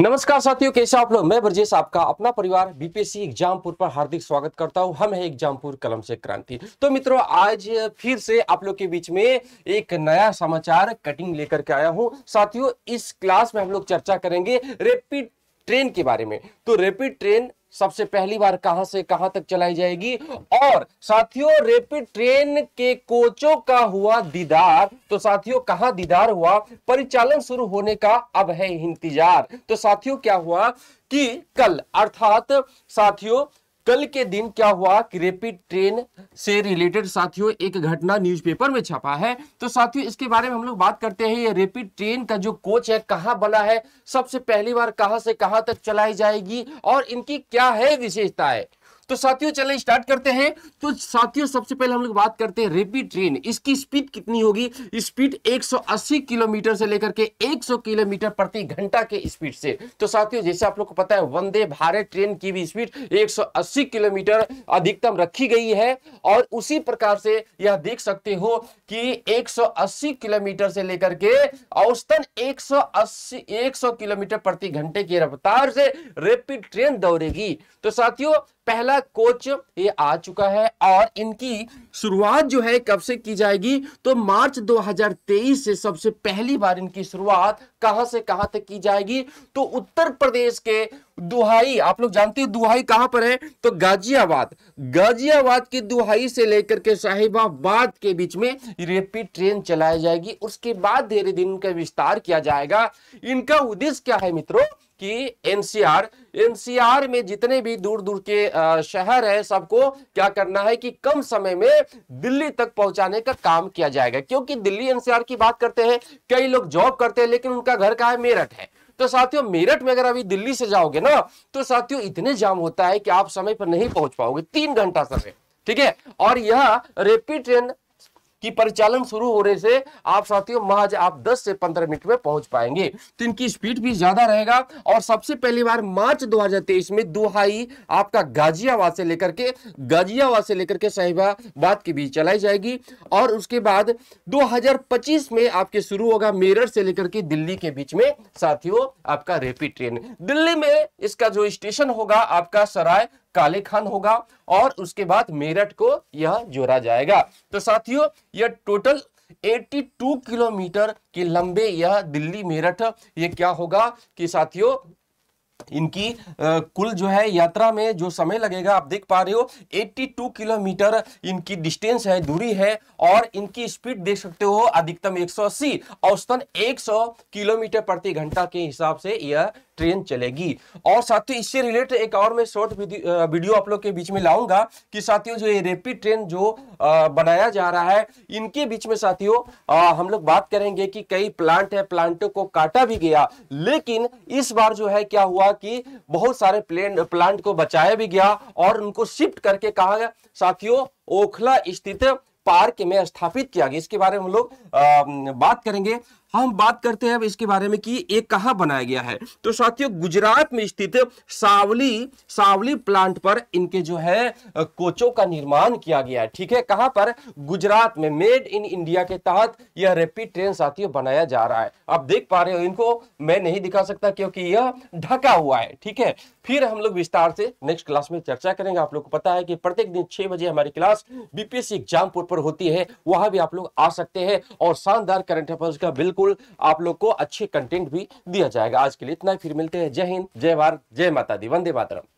नमस्कार साथियों कैसे आप लोग मैं ब्रजेश आपका अपना परिवार बीपीएससी एग्जामपुर पर हार्दिक स्वागत करता हूं हम है एग्जामपुर कलम से क्रांति तो मित्रों आज फिर से आप लोग के बीच में एक नया समाचार कटिंग लेकर के आया हूं साथियों इस क्लास में हम लोग चर्चा करेंगे रेपिड ट्रेन के बारे में तो रेपिड ट्रेन सबसे पहली बार कहां से कहां तक चलाई जाएगी और साथियों रेपिड ट्रेन के कोचों का हुआ दीदार तो साथियों कहां दीदार हुआ परिचालन शुरू होने का अब है इंतजार तो साथियों क्या हुआ कि कल अर्थात साथियों कल के दिन क्या हुआ कि रेपिड ट्रेन से रिलेटेड साथियों एक घटना न्यूज़पेपर में छपा है तो साथियों इसके बारे में हम लोग बात करते हैं ये रेपिड ट्रेन का जो कोच है कहाँ बना है सबसे पहली बार कहाँ से कहाँ तक चलाई जाएगी और इनकी क्या है विशेषता है तो साथियों चले स्टार्ट करते हैं तो साथियों सबसे पहले हम लोग बात करते हैं रेपिड ट्रेन इसकी स्पीड कितनी होगी स्पीड 180 किलोमीटर से लेकर के 100 किलोमीटर प्रति घंटा के स्पीड से तो साथियों जैसे आप लोग को पता है वंदे भारत ट्रेन की भी स्पीड 180 किलोमीटर अधिकतम रखी गई है और उसी प्रकार से यह देख सकते हो कि एक किलोमीटर से लेकर के औसतन एक सौ किलोमीटर प्रति घंटे की रफ्तार से रेपिड ट्रेन दौड़ेगी तो साथियों पहला कोच ये आ चुका है और इनकी शुरुआत जो है कब से की जाएगी तो मार्च 2023 से सबसे पहली बार इनकी शुरुआत कहां से कहां तक की जाएगी तो उत्तर प्रदेश के दुहाई आप लोग जानते हो दुहाई कहां पर है तो गाजियाबाद गाजियाबाद की दुहाई से लेकर के साहिबाबाद के बीच में रेपिड ट्रेन चलाई जाएगी उसके बाद धीरे धीरे इनका विस्तार किया जाएगा इनका उद्देश्य क्या है मित्रों कि एनसीआर एनसीआर में जितने भी दूर दूर के शहर हैं सबको क्या करना है कि कम समय में दिल्ली तक पहुंचाने का काम किया जाएगा क्योंकि दिल्ली एनसीआर की बात करते हैं कई लोग जॉब करते हैं लेकिन उनका घर कहा है मेरठ है तो साथियों मेरठ में अगर अभी दिल्ली से जाओगे ना तो साथियों इतने जाम होता है कि आप समय पर नहीं पहुंच पाओगे तीन घंटा समय ठीक है और यह रेपिड ट्रेन कि परिचालन शुरू होने से आप साथियों महज आप 10 से 15 मिनट में पहुंच पाएंगे तो इनकी स्पीड भी ज्यादा रहेगा और सबसे पहली बार मार्च 2023 में दुहाई आपका गाजियाबाद से लेकर के गाजियाबाद से लेकर के साहिबाबाद के बीच चलाई जाएगी और उसके बाद 2025 में आपके शुरू होगा मेरठ से लेकर के दिल्ली के बीच में साथियों आपका रेपिड ट्रेन दिल्ली में इसका जो स्टेशन होगा आपका सराय काले खान होगा और उसके बाद मेरठ को यह जोड़ा जाएगा तो साथियों यह टोटल 82 किलोमीटर के लंबे यह दिल्ली मेरठ यह क्या होगा कि साथियों इनकी आ, कुल जो है यात्रा में जो समय लगेगा आप देख पा रहे हो 82 किलोमीटर इनकी डिस्टेंस है दूरी है और इनकी स्पीड देख सकते हो अधिकतम 180 औसतन 100 किलोमीटर प्रति घंटा के हिसाब से यह ट्रेन चलेगी और साथियों इससे रिलेटेड एक और मैं शॉर्ट वीडियो आप लोग के बीच में लाऊंगा कि साथियों जो ये रेपिड ट्रेन जो बनाया जा रहा है इनके बीच में साथियों हम लोग बात करेंगे कि कई प्लांट है प्लांटों को काटा भी गया लेकिन इस बार जो है क्या हुआ कि बहुत सारे प्लेन प्लांट को बचाया भी गया और उनको शिफ्ट करके कहा गया साथियों ओखला स्थित पार्क में स्थापित किया गया इसके बारे में हम लोग बात करेंगे हम बात करते हैं इसके बारे में कि ये कहा बनाया गया है तो साथियों गुजरात में स्थित सावली सावली प्लांट पर इनके जो है कोचों का निर्माण किया गया है ठीक है कहां पर गुजरात में मेड इन इंडिया के तहत यह रेपिड ट्रेन साथियों बनाया जा रहा है आप देख पा रहे हो इनको मैं नहीं दिखा सकता क्योंकि यह ढका हुआ है ठीक है फिर हम लोग विस्तार से नेक्स्ट क्लास में चर्चा करेंगे आप लोग को पता है कि प्रत्येक दिन छह बजे हमारी क्लास बीपीएससी एग्जामपुर पर होती है वहां भी आप लोग आ सकते हैं और शानदार करंट अफेयर्स का बिल्कुल फुल आप लोग को अच्छे कंटेंट भी दिया जाएगा आज के लिए इतना फिर मिलते हैं जय हिंद जय भारत जय माता दी वंदे मातरम